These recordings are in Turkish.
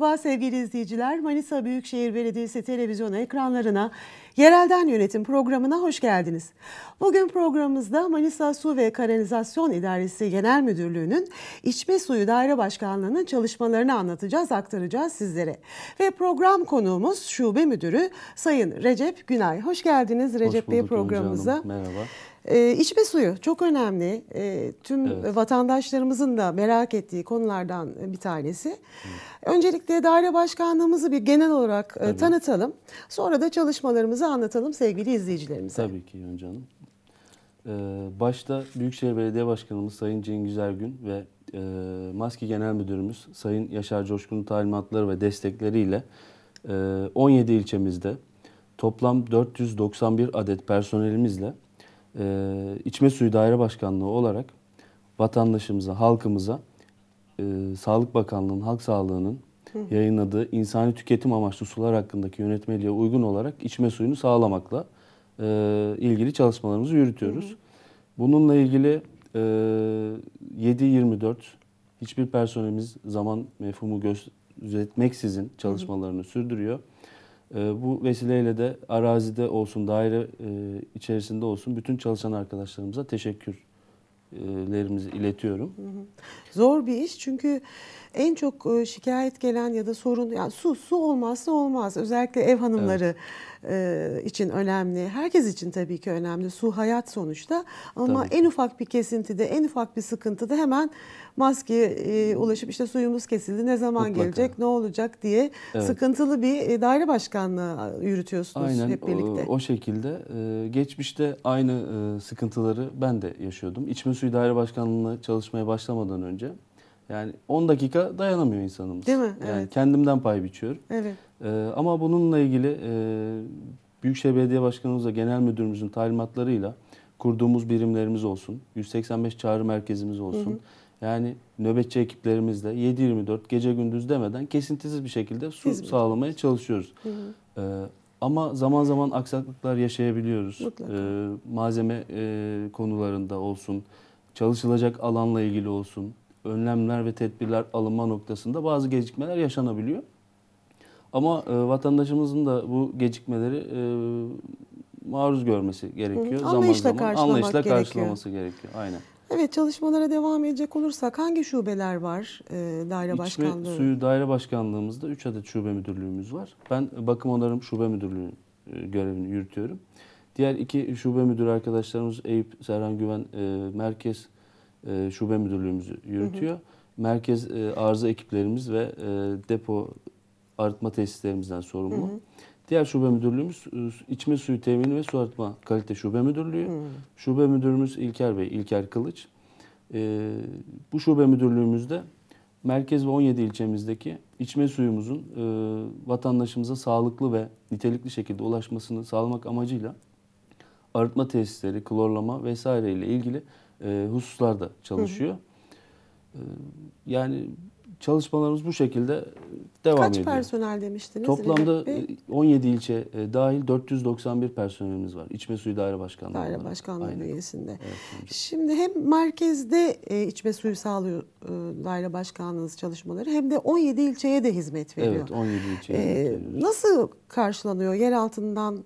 Merhaba sevgili izleyiciler. Manisa Büyükşehir Belediyesi televizyon ekranlarına, yerelden yönetim programına hoş geldiniz. Bugün programımızda Manisa Su ve Kanalizasyon İdaresi Genel Müdürlüğü'nün İçme Suyu Daire Başkanlığı'nın çalışmalarını anlatacağız, aktaracağız sizlere. Ve program konuğumuz Şube Müdürü Sayın Recep Günay. Hoş geldiniz Recep hoş Bey programımıza. Merhaba. E, içme suyu çok önemli. E, tüm evet. vatandaşlarımızın da merak ettiği konulardan bir tanesi. Hı. Öncelikle daire başkanlığımızı bir genel olarak e, tanıtalım. Sonra da çalışmalarımızı anlatalım sevgili izleyicilerimize. Tabii ki Yonca Hanım. Ee, başta Büyükşehir Belediye Başkanımız Sayın Cengiz Ergün ve e, Maski Genel Müdürümüz Sayın Yaşar Coşkun'un talimatları ve destekleriyle e, 17 ilçemizde toplam 491 adet personelimizle e, İçme Suyu Daire Başkanlığı olarak vatandaşımıza, halkımıza e, Sağlık Bakanlığı'nın, Halk Sağlığı'nın yayınladığı insani tüketim amaçlı sular hakkındaki yönetmeliğe uygun olarak içme suyunu sağlamakla e, ilgili çalışmalarımızı yürütüyoruz. Hı Bununla ilgili e, 7-24 hiçbir personelimiz zaman mefhumu gözetmeksizin çalışmalarını hı hı. sürdürüyor. Ee, bu vesileyle de arazide olsun, daire e, içerisinde olsun bütün çalışan arkadaşlarımıza teşekkürlerimizi iletiyorum. Zor bir iş çünkü en çok e, şikayet gelen ya da sorun yani su su olmazsa olmaz özellikle ev hanımları evet e, için önemli. Herkes için tabii ki önemli. Su hayat sonuçta. Ama tabii. en ufak bir kesintide, en ufak bir sıkıntıda hemen maskeye e, ulaşıp işte suyumuz kesildi. Ne zaman Mutlaka. gelecek, ne olacak diye evet. sıkıntılı bir e, daire başkanlığı e, yürütüyorsunuz Aynen, hep birlikte. O, o şekilde. E, geçmişte aynı e, sıkıntıları ben de yaşıyordum. İçme suyu daire başkanlığına çalışmaya başlamadan önce yani 10 dakika dayanamıyor insanımız. Değil mi? Yani evet. kendimden pay biçiyorum. Evet. Ee, ama bununla ilgili e, Büyükşehir Belediye Başkanımızla genel müdürümüzün talimatlarıyla kurduğumuz birimlerimiz olsun, 185 çağrı merkezimiz olsun. Hı hı. Yani nöbetçi ekiplerimizle 7-24 gece gündüz demeden kesintisiz bir şekilde su Hizmet. sağlamaya çalışıyoruz. Hı hı. Ee, ama zaman zaman aksaklıklar yaşayabiliyoruz. Ee, malzeme e, konularında olsun, çalışılacak alanla ilgili olsun önlemler ve tedbirler alınma noktasında bazı gecikmeler yaşanabiliyor. Ama e, vatandaşımızın da bu gecikmeleri e, maruz görmesi gerekiyor. Hı, anlayışla zaman zaman anlayışla gerekiyor. karşılaması gerekiyor. Aynen. Evet çalışmalara devam edecek olursak hangi şubeler var e, daire başkanlığı? İç ve suyu daire başkanlığımızda 3 adet şube müdürlüğümüz var. Ben bakım onarım şube müdürlüğü e, görevini yürütüyorum. Diğer iki şube müdürü arkadaşlarımız Eyüp Serhan Güven e, Merkez e, şube müdürlüğümüz yürütüyor. Hı hı. Merkez e, arıza ekiplerimiz ve e, depo arıtma tesislerimizden sorumlu. Hı hı. Diğer şube müdürlüğümüz e, içme suyu temini ve su arıtma kalite şube müdürlüğü. Hı. Şube müdürümüz İlker Bey, İlker Kılıç. E, bu şube müdürlüğümüzde merkez ve 17 ilçemizdeki içme suyumuzun e, vatandaşımıza sağlıklı ve nitelikli şekilde ulaşmasını sağlamak amacıyla arıtma tesisleri, klorlama vesaire ile ilgili e, hususlarda çalışıyor. E, yani çalışmalarımız bu şekilde e, devam Kaç ediyor. Kaç personel demiştiniz? Toplamda 17 e, ilçe e, dahil 491 personelimiz var. İçme Suyu Daire Başkanlığı. Daire Başkanlığı Aynen. Evet, Şimdi hem merkezde içme suyu sağlıyor Daire Başkanlığınız çalışmaları hem de 17 ilçeye de hizmet veriyor. Evet 17 ilçeye. Ee, nasıl karşılanıyor? Yer altından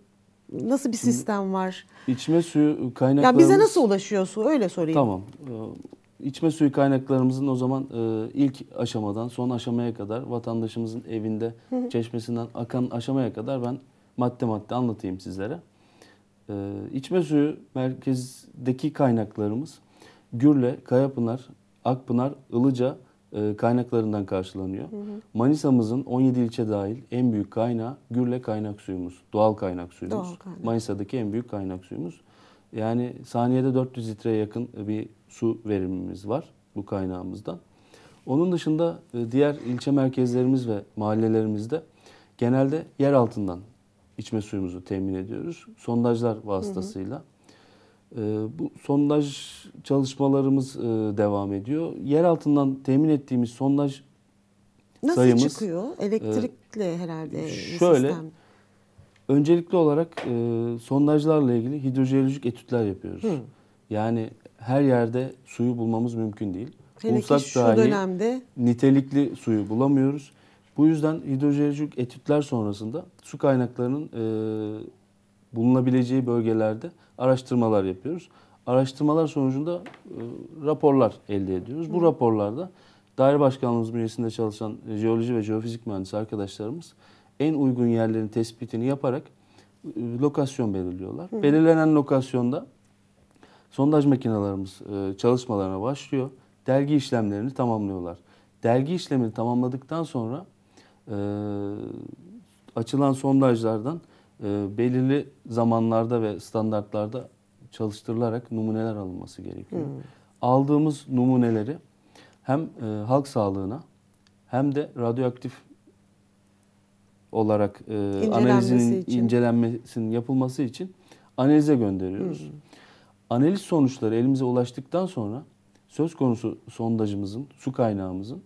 Nasıl bir sistem var? İçme suyu kaynaklarımız... Ya bize nasıl ulaşıyor su? Öyle sorayım. Tamam. Ee, içme suyu kaynaklarımızın o zaman e, ilk aşamadan son aşamaya kadar vatandaşımızın evinde çeşmesinden akan aşamaya kadar ben madde madde anlatayım sizlere. Ee, içme suyu merkezdeki kaynaklarımız Gürle, Kayapınar, Akpınar, Ilıca, e, kaynaklarından karşılanıyor. Hı hı. Manisa'mızın 17 ilçe dahil en büyük kaynağı Gürle kaynak suyumuz. Doğal kaynak suyumuz. Doğal kaynak. Manisa'daki en büyük kaynak suyumuz. Yani saniyede 400 litreye yakın bir su verimimiz var bu kaynağımızdan. Onun dışında e, diğer ilçe merkezlerimiz ve mahallelerimizde genelde yer altından içme suyumuzu temin ediyoruz. Sondajlar vasıtasıyla. Hı hı. Ee, bu sondaj çalışmalarımız e, devam ediyor. Yer altından temin ettiğimiz sondaj Nasıl sayımız... Nasıl çıkıyor? E, Elektrikle herhalde Şöyle, sistem. öncelikli olarak e, sondajlarla ilgili hidrojeolojik etütler yapıyoruz. Hı. Yani her yerde suyu bulmamız mümkün değil. Hele Bulsak şu dahi dönemde... nitelikli suyu bulamıyoruz. Bu yüzden hidrojeolojik etütler sonrasında su kaynaklarının bulunabileceği bölgelerde araştırmalar yapıyoruz. Araştırmalar sonucunda e, raporlar elde ediyoruz. Bu raporlarda daire başkanlığımız bünyesinde çalışan jeoloji ve jeofizik mühendisi arkadaşlarımız en uygun yerlerin tespitini yaparak e, lokasyon belirliyorlar. Hı. Belirlenen lokasyonda sondaj makinalarımız e, çalışmalarına başlıyor. Dergi işlemlerini tamamlıyorlar. Dergi işlemini tamamladıktan sonra e, açılan sondajlardan e, belirli zamanlarda ve standartlarda çalıştırılarak numuneler alınması gerekiyor. Hmm. Aldığımız numuneleri hem e, halk sağlığına hem de radyoaktif olarak e, analizinin için. incelenmesinin yapılması için analize gönderiyoruz. Hmm. Analiz sonuçları elimize ulaştıktan sonra söz konusu sondajımızın, su kaynağımızın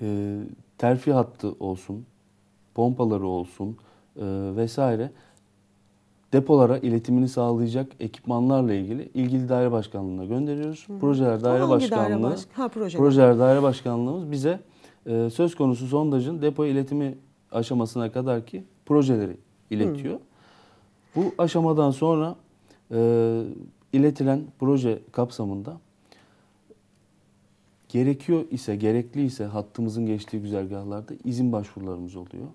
e, terfi hattı olsun, pompaları olsun, e, vesaire depolara iletimini sağlayacak ekipmanlarla ilgili ilgili daire başkanlığına gönderiyoruz. Hı. Projeler daire Hangi başkanlığı daire baş... ha, projeler. projeler daire başkanlığımız bize e, söz konusu sondajın depo iletimi aşamasına kadar ki projeleri iletiyor. Hı. Bu aşamadan sonra e, iletilen proje kapsamında Gerekiyor ise, gerekli ise hattımızın geçtiği güzergahlarda izin başvurularımız oluyor.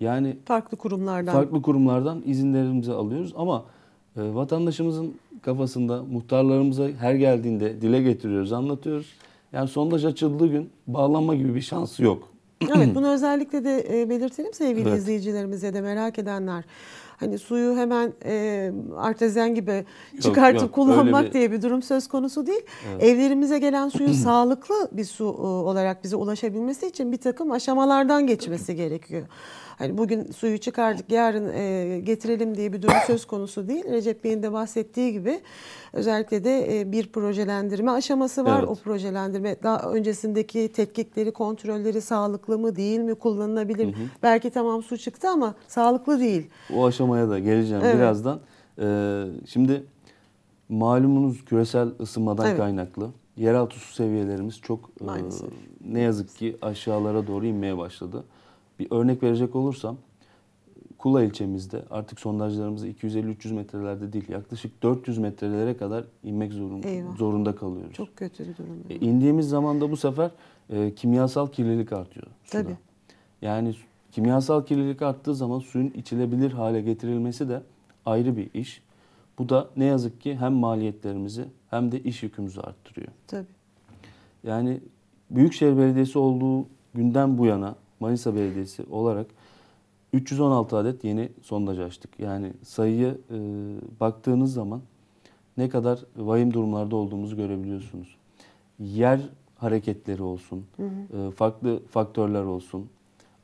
Yani farklı kurumlardan farklı kurumlardan izinlerimizi alıyoruz ama e, vatandaşımızın kafasında muhtarlarımıza her geldiğinde dile getiriyoruz, anlatıyoruz. Yani sondaj açıldığı gün bağlanma gibi bir şansı yok. Evet bunu özellikle de e, belirtelim sevgili evet. izleyicilerimize de merak edenler hani suyu hemen e, artezen gibi çıkartıp yok, yok, kullanmak bir... diye bir durum söz konusu değil. Evet. Evlerimize gelen suyun sağlıklı bir su olarak bize ulaşabilmesi için bir takım aşamalardan geçmesi gerekiyor. Hani bugün suyu çıkardık yarın e, getirelim diye bir durum söz konusu değil. Recep Bey'in de bahsettiği gibi özellikle de e, bir projelendirme aşaması var. Evet. O projelendirme daha öncesindeki tetkikleri, kontrolleri sağlıklı mı değil mi kullanılabilir. Hı hı. Belki tamam su çıktı ama sağlıklı değil. O aşamaya da geleceğim evet. birazdan. Ee, şimdi malumunuz küresel ısınmadan evet. kaynaklı yeraltı su seviyelerimiz çok e, ne yazık ki aşağılara doğru inmeye başladı. Bir örnek verecek olursam Kula ilçemizde artık sondajlarımızı 250-300 metrelerde değil yaklaşık 400 metrelere kadar inmek zorunda, Eyvah. zorunda kalıyoruz. Çok kötü bir durum. E, indiğimiz zaman da bu sefer e, kimyasal kirlilik artıyor. Suda. Yani kimyasal kirlilik arttığı zaman suyun içilebilir hale getirilmesi de ayrı bir iş. Bu da ne yazık ki hem maliyetlerimizi hem de iş yükümüzü arttırıyor. Tabii. Yani Büyükşehir Belediyesi olduğu günden bu yana Manisa Belediyesi olarak 316 adet yeni sondaj açtık. Yani sayıya e, baktığınız zaman ne kadar vahim durumlarda olduğumuzu görebiliyorsunuz. Yer hareketleri olsun, hı hı. E, farklı faktörler olsun.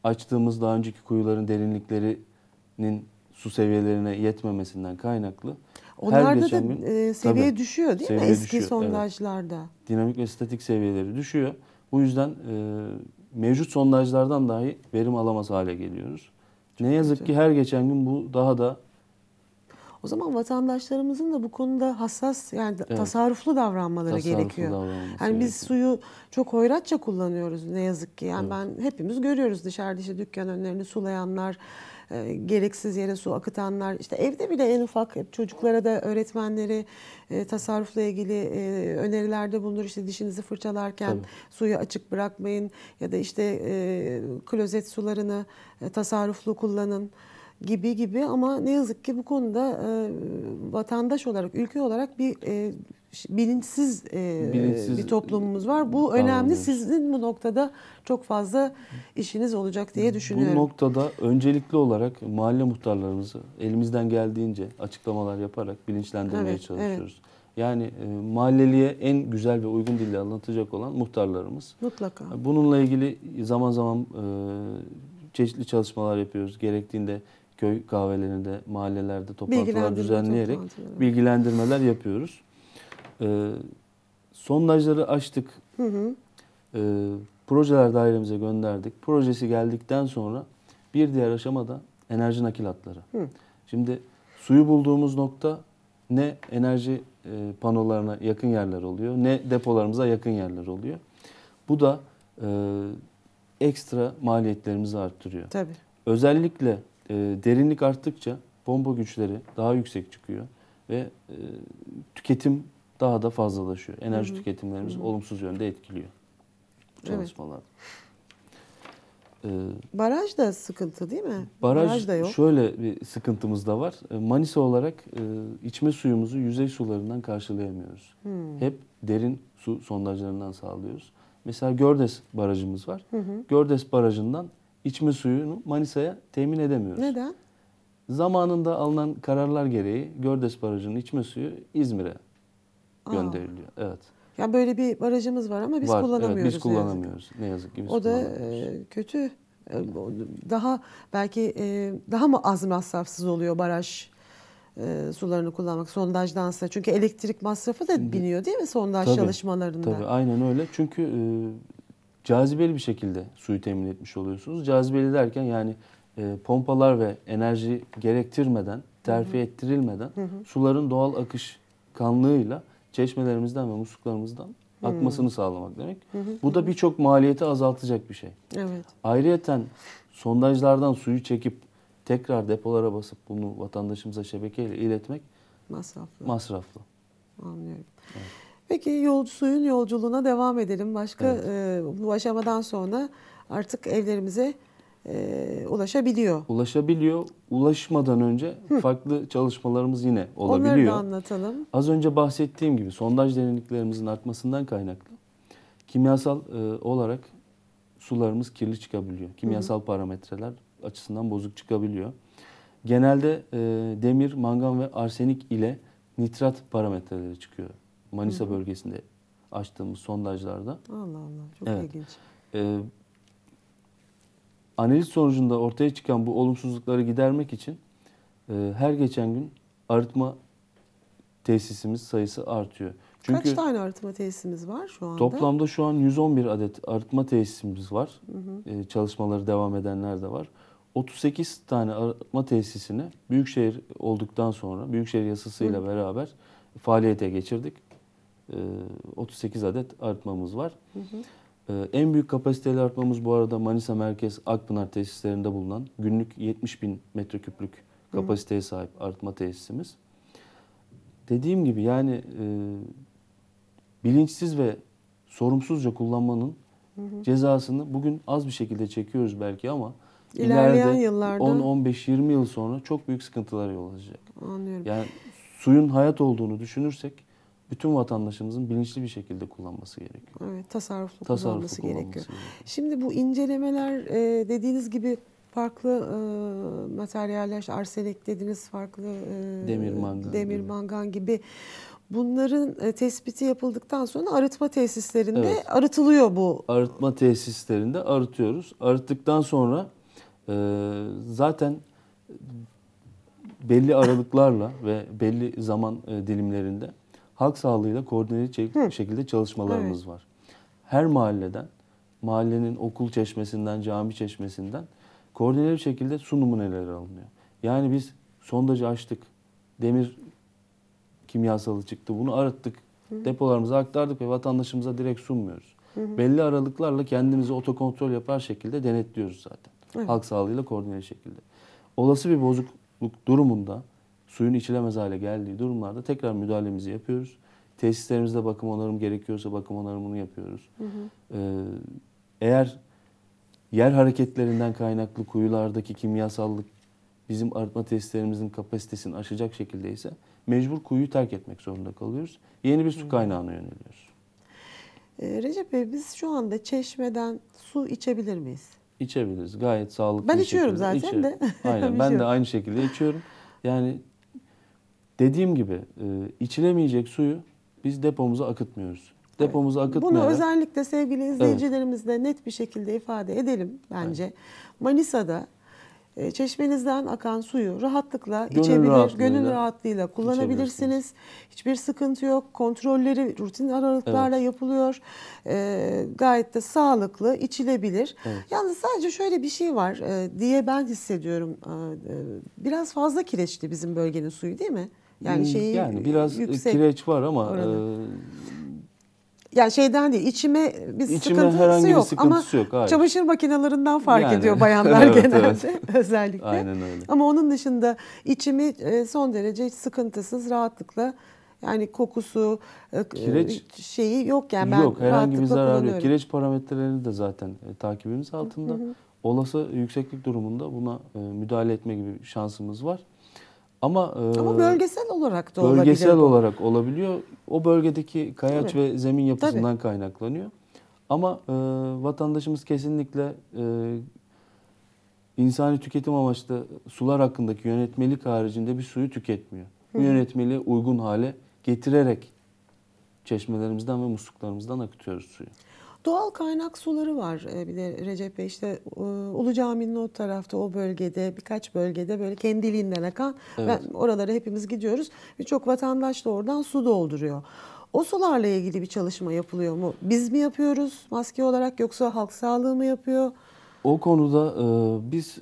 Açtığımız daha önceki kuyuların derinliklerinin su seviyelerine yetmemesinden kaynaklı. Onlarda da gün, e, seviye tabii, düşüyor değil seviye mi eski düşüyor, sondajlarda? Evet. Dinamik ve statik seviyeleri düşüyor. Bu yüzden e, mevcut sondajlardan dahi verim alamaz hale geliyoruz. Çok ne yazık güzel. ki her geçen gün bu daha da o zaman vatandaşlarımızın da bu konuda hassas yani evet. tasarruflu davranmaları tasarruflu gerekiyor. Yani biz suyu çok hoyratça kullanıyoruz ne yazık ki. Yani evet. ben hepimiz görüyoruz dışarıda işte dükkan önlerini sulayanlar, e, gereksiz yere su akıtanlar işte evde bile en ufak çocuklara da öğretmenleri e, tasarrufla ilgili e, önerilerde bulunur işte dişinizi fırçalarken Tabii. suyu açık bırakmayın ya da işte e, klozet sularını e, tasarruflu kullanın gibi gibi ama ne yazık ki bu konuda e, vatandaş olarak ülke olarak bir e, bilinçsiz, e, bilinçsiz bir toplumumuz var. Bu önemli. Sizin bu noktada çok fazla işiniz olacak diye düşünüyorum. Bu noktada öncelikli olarak mahalle muhtarlarımızı elimizden geldiğince açıklamalar yaparak bilinçlendirmeye evet, çalışıyoruz. Evet. Yani e, mahalleliye en güzel ve uygun dille anlatacak olan muhtarlarımız. Mutlaka. Bununla ilgili zaman zaman e, çeşitli çalışmalar yapıyoruz. Gerektiğinde köy kahvelerinde, mahallelerde toplantılar düzenleyerek toplantılar. bilgilendirmeler yapıyoruz. E, sondajları açtık. Hı hı. E, projeler dairemize gönderdik. Projesi geldikten sonra bir diğer aşamada enerji nakil hatları. Hı. Şimdi suyu bulduğumuz nokta ne enerji e, panolarına yakın yerler oluyor ne depolarımıza yakın yerler oluyor. Bu da e, ekstra maliyetlerimizi arttırıyor. Tabii. Özellikle e, derinlik arttıkça bomba güçleri daha yüksek çıkıyor ve e, tüketim daha da fazlalaşıyor. Enerji Hı-hı. tüketimlerimiz Hı-hı. olumsuz yönde etkiliyor çalışmalar. Evet. Ee, baraj da sıkıntı değil mi? Baraj, baraj da yok. Şöyle bir sıkıntımız da var. Ee, Manisa olarak e, içme suyumuzu yüzey sularından karşılayamıyoruz. Hı. Hep derin su sondajlarından sağlıyoruz. Mesela Gördes barajımız var. Hı hı. Gördes barajından içme suyunu Manisa'ya temin edemiyoruz. Neden? Zamanında alınan kararlar gereği Gördes barajının içme suyu İzmir'e gönderiliyor. Evet. Ya böyle bir barajımız var ama biz var, kullanamıyoruz. Evet, biz kullanamıyoruz. Ne yazık, ki biz O da e, kötü. E, daha belki e, daha mı az masrafsız oluyor baraj e, sularını kullanmak sondajdansa? Çünkü elektrik masrafı da Şimdi, biniyor değil mi sondaj tabii, çalışmalarında? Tabii aynen öyle. Çünkü e, cazibeli bir şekilde suyu temin etmiş oluyorsunuz. Cazibeli derken yani e, pompalar ve enerji gerektirmeden, terfi Hı-hı. ettirilmeden Hı-hı. suların doğal akış kanlığıyla... Hı çeşmelerimizden ve musluklarımızdan hmm. akmasını sağlamak demek. Hı hı. Bu da birçok maliyeti azaltacak bir şey. Evet. Ayrıyeten sondajlardan suyu çekip tekrar depolara basıp bunu vatandaşımıza şebekeyle iletmek masraflı. Masraflı. Anlıyorum. Evet. Peki yol suyun yolculuğuna devam edelim. Başka evet. e, bu aşamadan sonra artık evlerimize e, ulaşabiliyor. Ulaşabiliyor. Ulaşmadan önce Hı. farklı çalışmalarımız yine olabiliyor. Onları da anlatalım. Az önce bahsettiğim gibi sondaj derinliklerimizin artmasından kaynaklı kimyasal e, olarak sularımız kirli çıkabiliyor. Kimyasal Hı. parametreler açısından bozuk çıkabiliyor. Genelde e, demir, mangan ve arsenik ile nitrat parametreleri çıkıyor. Manisa Hı. bölgesinde açtığımız sondajlarda. Allah Allah çok evet. ilginç. E, analiz sonucunda ortaya çıkan bu olumsuzlukları gidermek için e, her geçen gün arıtma tesisimiz sayısı artıyor. Çünkü Kaç tane arıtma tesisimiz var şu anda? Toplamda şu an 111 adet arıtma tesisimiz var. Hı hı. E, çalışmaları devam edenler de var. 38 tane arıtma tesisini büyükşehir olduktan sonra büyükşehir yasasıyla hı. beraber faaliyete geçirdik. E, 38 adet arıtmamız var. Hı hı. Ee, en büyük kapasiteli artmamız bu arada Manisa Merkez Akpınar tesislerinde bulunan günlük 70 bin metreküplük kapasiteye sahip artma tesisimiz. Dediğim gibi yani e, bilinçsiz ve sorumsuzca kullanmanın hı hı. cezasını bugün az bir şekilde çekiyoruz belki ama ilerleyen ileride yıllarda 10 15 20 yıl sonra çok büyük sıkıntılar yol açacak. Anlıyorum. Yani suyun hayat olduğunu düşünürsek bütün vatandaşımızın bilinçli bir şekilde kullanması gerekiyor. Evet, tasarruflu, tasarruflu kullanması, kullanması gerekiyor. gerekiyor. Şimdi bu incelemeler e, dediğiniz gibi farklı e, materyaller, arsenik dediniz, farklı e, demir mangan, demir gibi. mangan gibi bunların e, tespiti yapıldıktan sonra arıtma tesislerinde evet. arıtılıyor bu. Arıtma tesislerinde arıtıyoruz. Arıttıktan sonra e, zaten belli aralıklarla ve belli zaman e, dilimlerinde halk sağlığıyla koordineli Hı. şekilde çalışmalarımız evet. var. Her mahalleden, mahallenin okul çeşmesinden, cami çeşmesinden koordineli şekilde şekilde sunumuneler alınıyor. Yani biz sondajı açtık, demir kimyasalı çıktı, bunu arattık, Hı. depolarımıza aktardık ve vatandaşımıza direkt sunmuyoruz. Hı. Belli aralıklarla kendimizi otokontrol yapar şekilde denetliyoruz zaten. Hı. Halk sağlığıyla koordineli şekilde. Olası bir bozukluk durumunda suyun içilemez hale geldiği durumlarda tekrar müdahalemizi yapıyoruz. Tesislerimizde bakım onarım gerekiyorsa bakım onarımını yapıyoruz. Hı hı. Ee, eğer yer hareketlerinden kaynaklı kuyulardaki kimyasallık bizim arıtma tesislerimizin kapasitesini aşacak şekildeyse mecbur kuyuyu terk etmek zorunda kalıyoruz. Yeni bir su kaynağına yöneliyoruz. Ee, Recep Bey biz şu anda çeşmeden su içebilir miyiz? İçebiliriz. Gayet sağlıklı. Ben içiyorum şekilde. zaten içerim. de. Aynen. ben de aynı şekilde içiyorum. Yani Dediğim gibi e, içilemeyecek suyu biz depomuza akıtmıyoruz. Depomuzu evet. akıtmayarak... Bunu özellikle sevgili izleyicilerimizle evet. net bir şekilde ifade edelim bence. Evet. Manisa'da e, çeşmenizden akan suyu rahatlıkla gönül içebilir, rahatlığıyla, gönül rahatlığıyla kullanabilirsiniz. Hiçbir sıkıntı yok. Kontrolleri rutin aralıklarla evet. yapılıyor. E, gayet de sağlıklı, içilebilir. Evet. Yalnız sadece şöyle bir şey var e, diye ben hissediyorum. E, e biraz fazla kireçli bizim bölgenin suyu değil mi? Yani hmm, şeyi yani biraz e, yüksek kireç var ama e, ya yani şeyden değil içime bir içime sıkıntısı herhangi yok bir sıkıntısı ama yok, hayır. çamaşır makinelerinden fark yani. ediyor bayanlar evet, genelde evet. özellikle. Aynen öyle. Ama onun dışında içimi e, son derece sıkıntısız rahatlıkla yani kokusu kireç, şeyi yok yani ben yok, herhangi bir zarar yok. Kireç parametrelerini de zaten e, takibimiz altında. Hı hı. Olası yükseklik durumunda buna e, müdahale etme gibi şansımız var. Ama, Ama e, bölgesel olarak da bölgesel olabilir. Bölgesel olarak olabiliyor. O bölgedeki kayaç ve zemin yapısından Tabii. kaynaklanıyor. Ama e, vatandaşımız kesinlikle e, insani tüketim amaçlı sular hakkındaki yönetmelik haricinde bir suyu tüketmiyor. Bu yönetmeliği uygun hale getirerek çeşmelerimizden ve musluklarımızdan akıtıyoruz suyu. Doğal kaynak suları var. Ee, bir de Recep Bey işte e, Ulu Cami'nin o tarafta o bölgede birkaç bölgede böyle kendiliğinden akan evet. ben, oralara hepimiz gidiyoruz. Birçok vatandaş da oradan su dolduruyor. O sularla ilgili bir çalışma yapılıyor mu? Biz mi yapıyoruz maske olarak yoksa halk sağlığı mı yapıyor? O konuda e, biz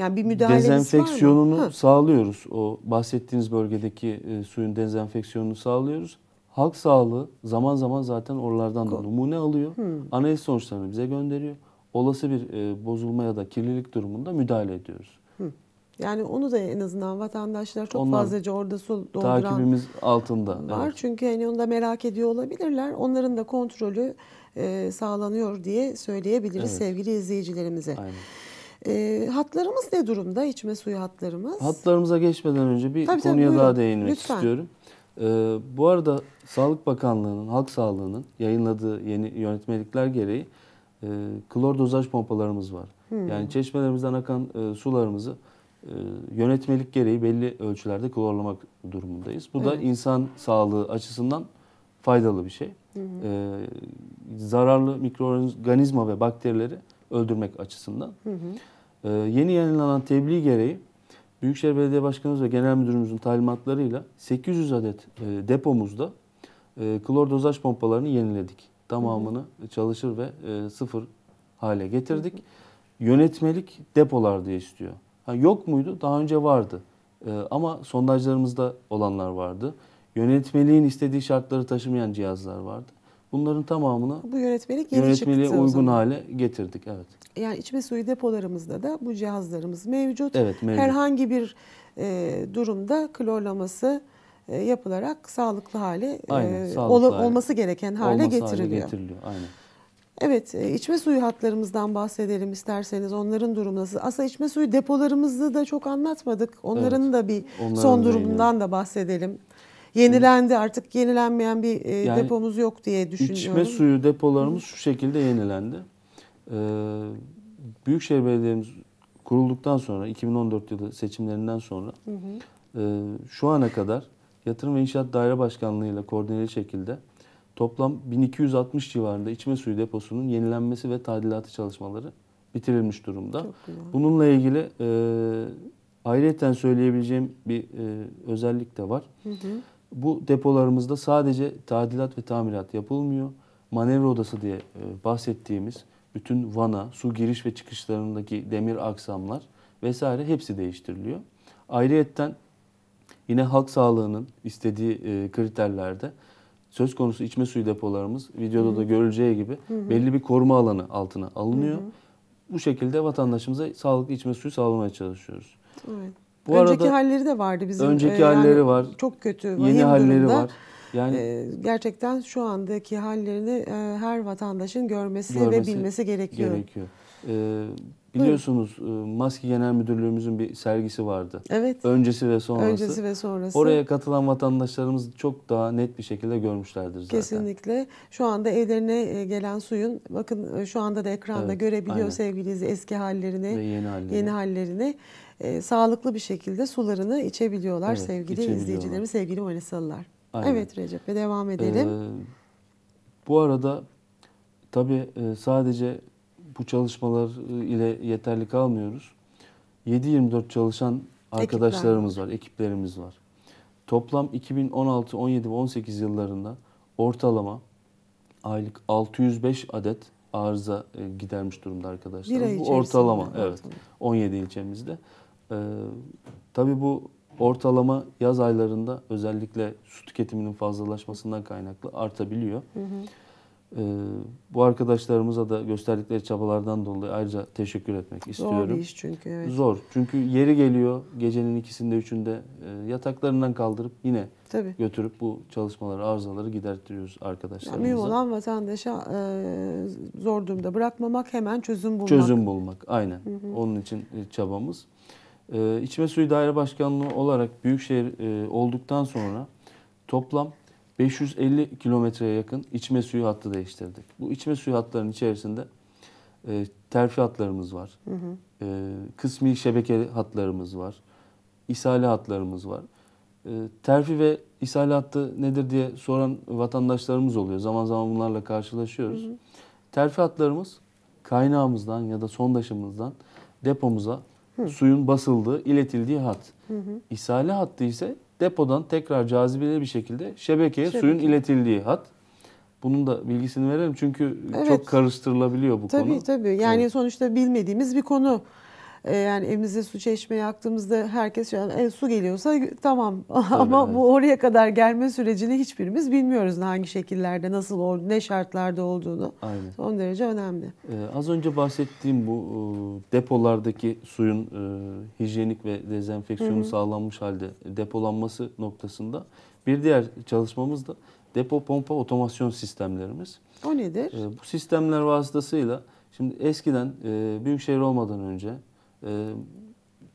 yani bir dezenfeksiyonunu var mı? sağlıyoruz. O bahsettiğiniz bölgedeki e, suyun dezenfeksiyonunu sağlıyoruz. Halk sağlığı zaman zaman zaten oralardan da numune alıyor. Hmm. Analiz sonuçlarını bize gönderiyor. Olası bir e, bozulma ya da kirlilik durumunda müdahale ediyoruz. Hmm. Yani onu da en azından vatandaşlar çok Onlar fazlaca orada su dolduran takibimiz altında. Var evet. çünkü hani onu da merak ediyor olabilirler. Onların da kontrolü e, sağlanıyor diye söyleyebiliriz evet. sevgili izleyicilerimize. Aynen. E, hatlarımız ne durumda? İçme suyu hatlarımız. Hatlarımıza geçmeden önce bir tabii, konuya tabii, daha değinmek Lütfen. istiyorum. Ee, bu arada Sağlık Bakanlığı'nın, Halk Sağlığı'nın yayınladığı yeni yönetmelikler gereği e, klor dozaj pompalarımız var. Hmm. Yani çeşmelerimizden akan e, sularımızı e, yönetmelik gereği belli ölçülerde klorlamak durumundayız. Bu evet. da insan sağlığı açısından faydalı bir şey. Ee, zararlı mikroorganizma ve bakterileri öldürmek açısından. Hı hı. Ee, yeni yayınlanan tebliğ gereği Büyükşehir Belediye Başkanımız ve Genel Müdürümüzün talimatlarıyla 800 adet e, depomuzda e, klor dozaj pompalarını yeniledik. Tamamını hı hı. çalışır ve e, sıfır hale getirdik. Yönetmelik depolar diye istiyor. Ha, yok muydu? Daha önce vardı. E, ama sondajlarımızda olanlar vardı. Yönetmeliğin istediği şartları taşımayan cihazlar vardı. Bunların tamamını bu yönetmeli yönetmeliğe çıktı uygun hale getirdik. Evet. Yani içme suyu depolarımızda da bu cihazlarımız mevcut. Evet, mevcut. Herhangi bir e, durumda klorlaması e, yapılarak sağlıklı hale e, Aynen, e, sağlıklı ol, hale. olması gereken hale olması getiriliyor. Hale getiriliyor. Aynen. Evet, e, içme suyu hatlarımızdan bahsedelim isterseniz. Onların durumu nasıl? Aslında içme suyu depolarımızı da çok anlatmadık. Onların evet, da bir onların son durumundan da bahsedelim. Yenilendi artık yenilenmeyen bir e, yani depomuz yok diye düşünüyorum. İçme suyu depolarımız şu şekilde yenilendi. Ee, Büyükşehir Belediye'miz kurulduktan sonra 2014 yılı seçimlerinden sonra hı hı. E, şu ana kadar Yatırım ve İnşaat Daire Başkanlığı ile koordineli şekilde toplam 1260 civarında içme suyu deposunun yenilenmesi ve tadilatı çalışmaları bitirilmiş durumda. Bununla ilgili e, ayrıyeten söyleyebileceğim bir e, özellik de var. Hı hı. Bu depolarımızda sadece tadilat ve tamirat yapılmıyor. Manevra odası diye e, bahsettiğimiz bütün vana, su giriş ve çıkışlarındaki demir aksamlar vesaire hepsi değiştiriliyor. Ayrıyetten yine halk sağlığının istediği e, kriterlerde söz konusu içme suyu depolarımız videoda Hı-hı. da görüleceği gibi Hı-hı. belli bir koruma alanı altına alınıyor. Hı-hı. Bu şekilde vatandaşımıza sağlıklı içme suyu sağlamaya çalışıyoruz. Evet. Bu önceki arada, halleri de vardı bizim. Önceki e, yani var. Çok kötü. Yeni halleri durumda. var. Yani e, gerçekten şu andaki hallerini e, her vatandaşın görmesi, görmesi ve bilmesi gerekiyor. gerekiyor. Ee, biliyorsunuz e, Maske Genel Müdürlüğümüzün bir sergisi vardı. Evet. Öncesi ve sonrası. Öncesi ve sonrası. Oraya katılan vatandaşlarımız çok daha net bir şekilde görmüşlerdir zaten. Kesinlikle. Şu anda evlerine e, gelen suyun bakın e, şu anda da ekranda evet, görebiliyor aynen. sevgili eski hallerini ve yeni hallerini. Yeni hallerini e, sağlıklı bir şekilde sularını içebiliyorlar evet, sevgili içebiliyorlar. izleyicilerimiz, sevgili Manisalılar. Aynen. Evet Recep ve devam edelim. Ee, bu arada tabii sadece bu çalışmalar e, ile yeterli kalmıyoruz. 7-24 çalışan arkadaşlarımız Ekipler. var, ekiplerimiz var. Toplam 2016, 17 ve 18 yıllarında ortalama aylık 605 adet arıza e, gidermiş durumda arkadaşlar. bu ortalama evet. evet 17 ilçemizde. Ee, tabii bu ortalama yaz aylarında özellikle su tüketiminin fazlalaşmasından kaynaklı artabiliyor. Hı hı. Ee, bu arkadaşlarımıza da gösterdikleri çabalardan dolayı ayrıca teşekkür etmek istiyorum. Zor bir iş çünkü. Evet. Zor. Çünkü yeri geliyor gecenin ikisinde üçünde e, yataklarından kaldırıp yine Tabii. götürüp bu çalışmaları, arızaları gidertiriyoruz arkadaşlarımıza. Yani mühim olan vatandaşa e, zor durumda bırakmamak hemen çözüm bulmak. Çözüm bulmak aynen. Hı hı. Onun için e, çabamız. E, İçme Suyu Daire Başkanlığı olarak Büyükşehir e, olduktan sonra toplam 550 kilometreye yakın içme suyu hattı değiştirdik. Bu içme suyu hatlarının içerisinde e, terfi hatlarımız var. Hı hı. E, kısmi şebeke hatlarımız var. İshale hatlarımız var. E, terfi ve isale hattı nedir diye soran vatandaşlarımız oluyor. Zaman zaman bunlarla karşılaşıyoruz. Hı hı. Terfi hatlarımız kaynağımızdan ya da sondaşımızdan depomuza Hı. suyun basıldığı, iletildiği hat. Hı hı. İshale hattı ise depodan tekrar cazibeli bir şekilde şebekeye Şebeke. suyun iletildiği hat. Bunun da bilgisini verelim çünkü evet. çok karıştırılabiliyor bu tabii, konu. Tabii tabii. Yani evet. sonuçta bilmediğimiz bir konu. E, yani evimize su çeşmeye aktığımızda herkes yani, e, su geliyorsa tamam ama evet. bu oraya kadar gelme sürecini hiçbirimiz bilmiyoruz hangi şekillerde, nasıl, ne şartlarda olduğunu. Aynen. Son derece önemli. Ee, az önce bahsettiğim bu e, depolardaki suyun e, hijyenik ve dezenfeksiyonu Hı-hı. sağlanmış halde depolanması noktasında bir diğer çalışmamız da depo pompa otomasyon sistemlerimiz. O nedir? E, bu sistemler vasıtasıyla şimdi eskiden e, şehir olmadan önce e,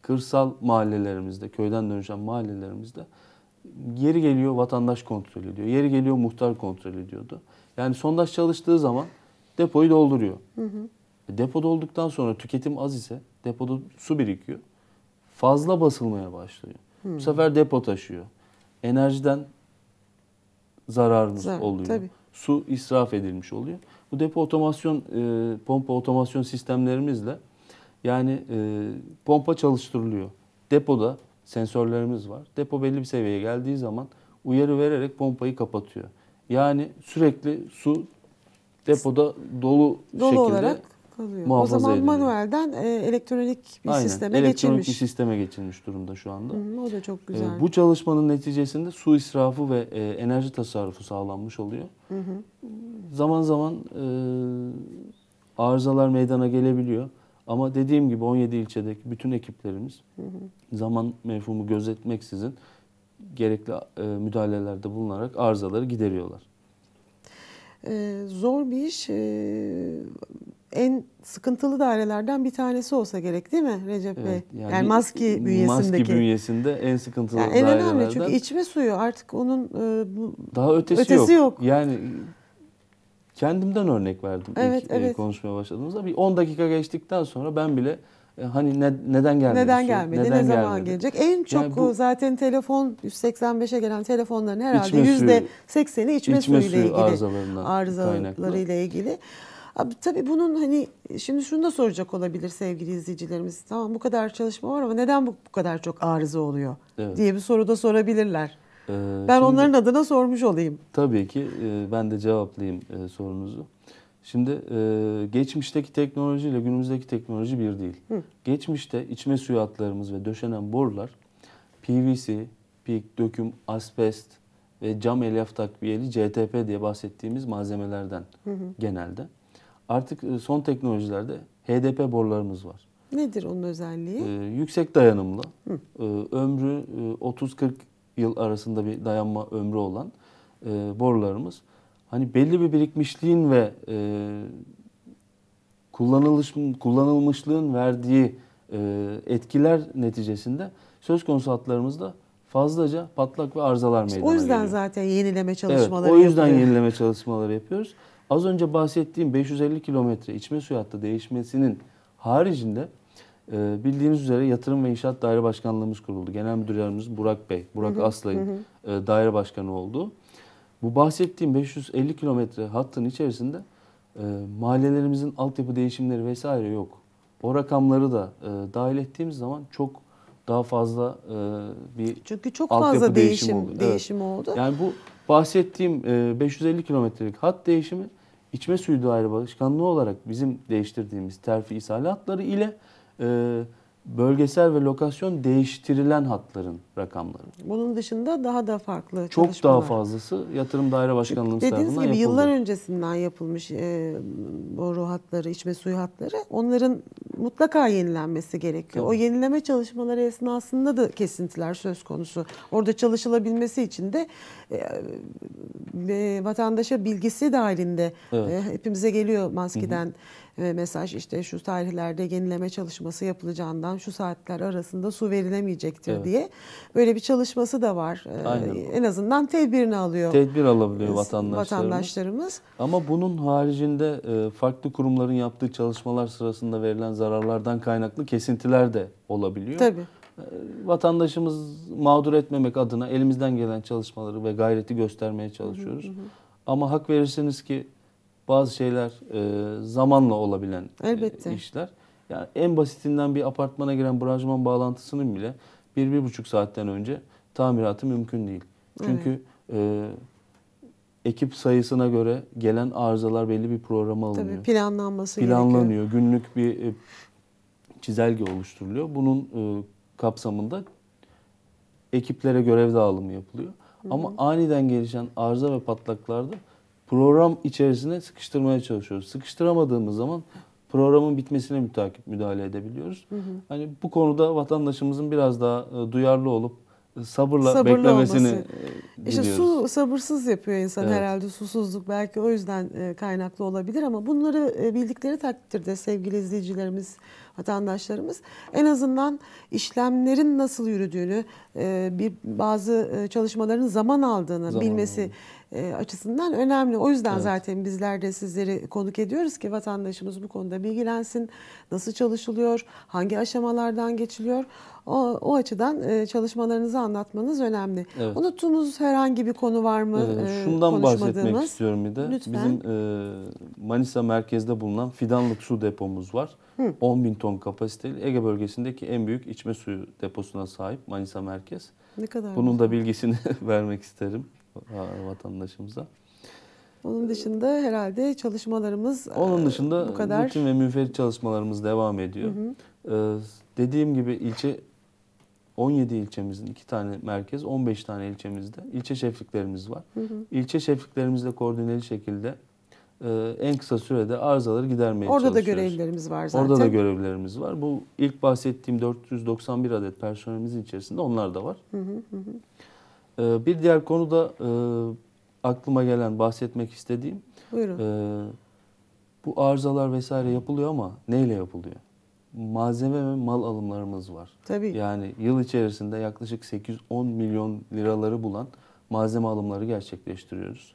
kırsal mahallelerimizde, köyden dönüşen mahallelerimizde yeri geliyor vatandaş kontrol ediyor. Yeri geliyor muhtar kontrol ediyordu. Yani sondaj çalıştığı zaman depoyu dolduruyor. Hı hı. E, depo dolduktan sonra tüketim az ise depoda su birikiyor. Fazla basılmaya başlıyor. Hı. Bu sefer depo taşıyor. Enerjiden zararımız Zar, oluyor. Tabii. Su israf edilmiş oluyor. Bu depo otomasyon, e, pompa otomasyon sistemlerimizle yani e, pompa çalıştırılıyor. Depoda sensörlerimiz var. Depo belli bir seviyeye geldiği zaman uyarı vererek pompayı kapatıyor. Yani sürekli su depoda dolu, dolu şekilde olarak kalıyor. O zaman ediliyor. manuelden e, elektronik bir Aynen, sisteme elektronik geçilmiş. Elektronik bir sisteme geçilmiş durumda şu anda. Hı, o da çok güzel. E, bu çalışmanın neticesinde su israfı ve e, enerji tasarrufu sağlanmış oluyor. Hı hı. Zaman zaman e, arızalar meydana gelebiliyor. Ama dediğim gibi 17 ilçedeki bütün ekiplerimiz hı hı. zaman mefhumu gözetmeksizin gerekli e, müdahalelerde bulunarak arızaları gideriyorlar. Ee, zor bir iş. Ee, en sıkıntılı dairelerden bir tanesi olsa gerek değil mi Recep evet, Bey? Yani, yani maski bünyesindeki. Maski bünyesinde en sıkıntılı yani en dairelerden. En önemli çünkü içme suyu artık onun e, bu, daha ötesi, ötesi yok. yok. Yani Kendimden örnek verdim evet, ilk e, evet. konuşmaya başladığımızda. Bir 10 dakika geçtikten sonra ben bile e, hani ne, neden gelmedi? Neden gelmedi? Neden ne gelmedi? zaman gelecek? En çok yani bu, zaten telefon 185'e gelen telefonların herhalde yüzde %80'i içme, içme suyuyla suyu ilgili arızalarıyla ile ilgili. Abi, tabii bunun hani şimdi şunu da soracak olabilir sevgili izleyicilerimiz. Tamam bu kadar çalışma var ama neden bu, bu kadar çok arıza oluyor evet. diye bir soru da sorabilirler. Ee, ben şimdi, onların adına sormuş olayım. Tabii ki e, ben de cevaplayayım e, sorunuzu. Şimdi e, geçmişteki teknolojiyle günümüzdeki teknoloji bir değil. Hı. Geçmişte içme suyu hatlarımız ve döşenen borular PVC, PIK, döküm, asbest ve cam elyaf takviyeli CTP diye bahsettiğimiz malzemelerden hı hı. genelde. Artık e, son teknolojilerde HDP borularımız var. Nedir onun özelliği? Ee, yüksek dayanımlı. Ee, ömrü e, 30-40 yıl arasında bir dayanma ömrü olan e, borularımız hani belli bir birikmişliğin ve e, kullanılış, kullanılmışlığın verdiği e, etkiler neticesinde söz konusu hatlarımızda fazlaca patlak ve arızalar meydana geliyor. O yüzden geliyor. zaten yenileme çalışmaları evet, o yüzden yapıyor. yenileme çalışmaları yapıyoruz. Az önce bahsettiğim 550 kilometre içme suyu hattı değişmesinin haricinde e, bildiğiniz üzere Yatırım ve İnşaat Daire Başkanlığımız kuruldu. Genel Müdürlerimiz Burak Bey, Burak Aslay'ın e, daire başkanı oldu. Bu bahsettiğim 550 kilometre hattın içerisinde e, mahallelerimizin altyapı değişimleri vesaire yok. O rakamları da e, dahil ettiğimiz zaman çok daha fazla e, bir Çünkü çok fazla değişim değişim oldu. Değişim evet. oldu. Yani bu bahsettiğim e, 550 kilometrelik hat değişimi içme suyu daire başkanlığı olarak bizim değiştirdiğimiz terfi ishalatları ile ee, bölgesel ve lokasyon değiştirilen hatların rakamları. Bunun dışında daha da farklı Çok daha fazlası yatırım daire başkanlığımız Dediğiniz gibi yıllar öncesinden yapılmış e, boru hatları, içme suyu hatları onların mutlaka yenilenmesi gerekiyor. Tabii. O yenileme çalışmaları esnasında da kesintiler söz konusu. Orada çalışılabilmesi için de e, e, vatandaşa bilgisi dahilinde evet. e, hepimize geliyor maskeden. Hı hı e, mesaj işte şu tarihlerde yenileme çalışması yapılacağından şu saatler arasında su verilemeyecektir evet. diye. Böyle bir çalışması da var. Ee, Aynen. En azından tedbirini alıyor. Tedbir alabiliyor vatandaşlarımız. vatandaşlarımız. Ama bunun haricinde e, farklı kurumların yaptığı çalışmalar sırasında verilen zararlardan kaynaklı kesintiler de olabiliyor. Tabii e, vatandaşımız mağdur etmemek adına elimizden gelen çalışmaları ve gayreti göstermeye çalışıyoruz. Hı hı. Ama hak verirsiniz ki bazı şeyler e, zamanla olabilen Elbette. işler. Yani en basitinden bir apartmana giren branşman bağlantısının bile bir, bir buçuk saatten önce tamiratı mümkün değil. Çünkü evet. e, ekip sayısına göre gelen arızalar belli bir programa alınıyor. Tabii planlanması Planlanıyor. Gerekiyor. Günlük bir e, çizelge oluşturuluyor. Bunun e, kapsamında ekiplere görev dağılımı yapılıyor. Hı hı. Ama aniden gelişen arıza ve patlaklarda program içerisine sıkıştırmaya çalışıyoruz. Sıkıştıramadığımız zaman programın bitmesine mütakip müdahale edebiliyoruz. Hı hı. Hani bu konuda vatandaşımızın biraz daha e, duyarlı olup e, sabırla Sabırlı beklemesini olması. E, işte su sabırsız yapıyor insan evet. herhalde susuzluk belki o yüzden kaynaklı olabilir ama bunları bildikleri takdirde sevgili izleyicilerimiz vatandaşlarımız en azından işlemlerin nasıl yürüdüğünü, e, bir bazı e, çalışmaların zaman aldığını zaman bilmesi e, açısından önemli. O yüzden evet. zaten bizler de sizleri konuk ediyoruz ki vatandaşımız bu konuda bilgilensin. Nasıl çalışılıyor, hangi aşamalardan geçiliyor. O, o açıdan e, çalışmalarınızı anlatmanız önemli. Evet. Unuttuğumuz herhangi bir konu var mı? Evet, şundan bahsetmek istiyorum bir de. Lütfen. Bizim Manisa merkezde bulunan fidanlık su depomuz var. Hı. 10 bin ton ton kapasiteli Ege bölgesindeki en büyük içme suyu deposuna sahip Manisa Merkez. Ne kadar? Bunun güzel. da bilgisini vermek isterim vatandaşımıza. Onun dışında herhalde çalışmalarımız e, Onun dışında bu kadar. rutin ve münferit çalışmalarımız devam ediyor. Hı hı. Ee, dediğim gibi ilçe 17 ilçemizin 2 tane merkez, 15 tane ilçemizde ilçe şefliklerimiz var. Hı hı. İlçe şefliklerimizle koordineli şekilde e, en kısa sürede arızaları gidermeye Orada çalışıyoruz. Orada da görevlerimiz var zaten. Orada da görevlerimiz var. Bu ilk bahsettiğim 491 adet personelimizin içerisinde onlar da var. Hı hı hı. E, bir diğer konu da e, aklıma gelen bahsetmek istediğim. Buyurun. Bu arızalar vesaire yapılıyor ama neyle yapılıyor? Malzeme ve mal alımlarımız var. Tabii. Yani yıl içerisinde yaklaşık 810 milyon liraları bulan malzeme alımları gerçekleştiriyoruz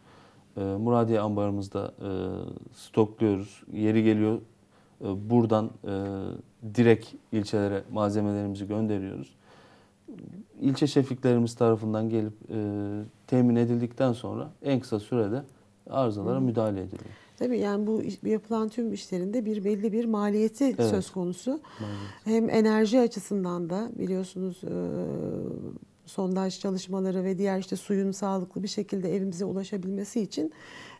e, Muradiye ambarımızda e, stokluyoruz. Yeri geliyor e, buradan e, direkt ilçelere malzemelerimizi gönderiyoruz. İlçe şefiklerimiz tarafından gelip e, temin edildikten sonra en kısa sürede arızalara hmm. müdahale ediliyor. Tabii yani bu yapılan tüm işlerinde bir belli bir maliyeti evet. söz konusu. Maliyet. Hem enerji açısından da biliyorsunuz e, sondaj çalışmaları ve diğer işte suyun sağlıklı bir şekilde evimize ulaşabilmesi için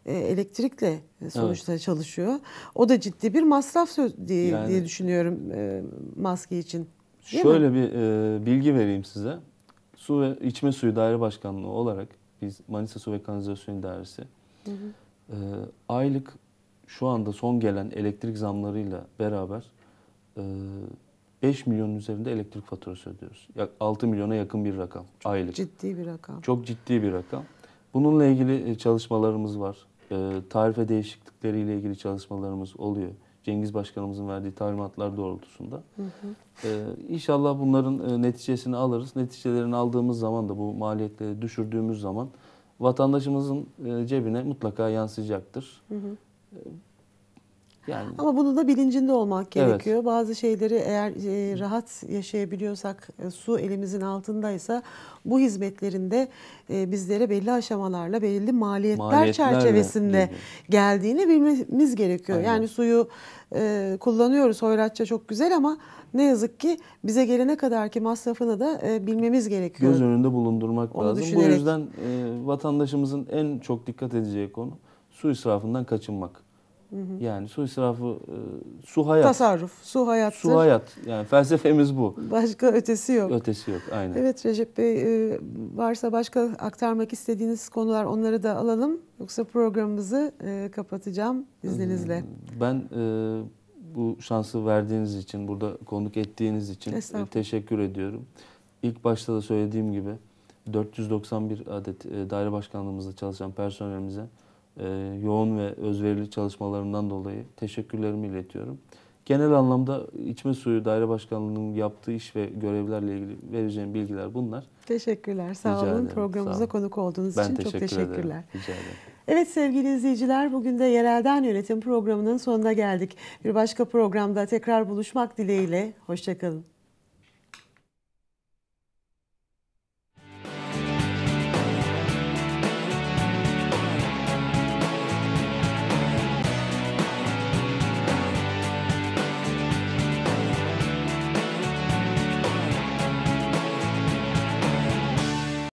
e, elektrikle e, sonuçta evet. çalışıyor. O da ciddi bir masraf diye, yani, diye düşünüyorum e, maske için. Değil şöyle mi? bir e, bilgi vereyim size. Su ve içme suyu daire başkanlığı olarak biz Manisa Su ve Kanalizasyon Dairesi hı hı. E, aylık şu anda son gelen elektrik zamlarıyla beraber e, 5 milyonun üzerinde elektrik faturası ödüyoruz. 6 milyona yakın bir rakam Çok aylık. Ciddi bir rakam. Çok ciddi bir rakam. Bununla ilgili e, çalışmalarımız var. E, tarife değişiklikleriyle ilgili çalışmalarımız oluyor. Cengiz Başkanımızın verdiği talimatlar doğrultusunda. Hı hı. E, inşallah bunların e, neticesini alırız. Neticelerini aldığımız zaman da bu maliyetleri düşürdüğümüz zaman vatandaşımızın e, cebine mutlaka yansıyacaktır. Hı hı. Yani Ama bunu da bilincinde olmak gerekiyor. Evet. Bazı şeyleri eğer e, rahat yaşayabiliyorsak, e, su elimizin altındaysa bu hizmetlerinde e, bizlere belli aşamalarla belli maliyetler, maliyetler çerçevesinde de, geldiğini bilmemiz gerekiyor. Aynen. Yani suyu e, kullanıyoruz. Hoyratça çok güzel ama ne yazık ki bize gelene kadar ki masrafını da e, bilmemiz gerekiyor. Göz önünde bulundurmak Onu lazım. Düşünerek... Bu yüzden e, vatandaşımızın en çok dikkat edeceği konu su israfından kaçınmak. Hı hı. Yani su israfı, e, su hayat. Tasarruf, su hayat Su hayat. Yani felsefemiz bu. Başka ötesi yok. Ötesi yok, aynen. Evet Recep Bey, e, varsa başka aktarmak istediğiniz konular onları da alalım. Yoksa programımızı e, kapatacağım izninizle. Hmm, ben e, bu şansı verdiğiniz için, burada konuk ettiğiniz için e, teşekkür ediyorum. İlk başta da söylediğim gibi 491 adet e, daire başkanlığımızda çalışan personelimize e, yoğun ve özverili çalışmalarından dolayı teşekkürlerimi iletiyorum. Genel anlamda içme suyu daire başkanlığının yaptığı iş ve görevlerle ilgili vereceğim bilgiler bunlar. Teşekkürler. Sağ Rica olun. Ederim. Programımıza Sağ olun. konuk olduğunuz ben için teşekkür çok teşekkürler. Ederim. Rica ederim. Evet sevgili izleyiciler bugün de yerelden yönetim programının sonuna geldik. Bir başka programda tekrar buluşmak dileğiyle. Hoşçakalın.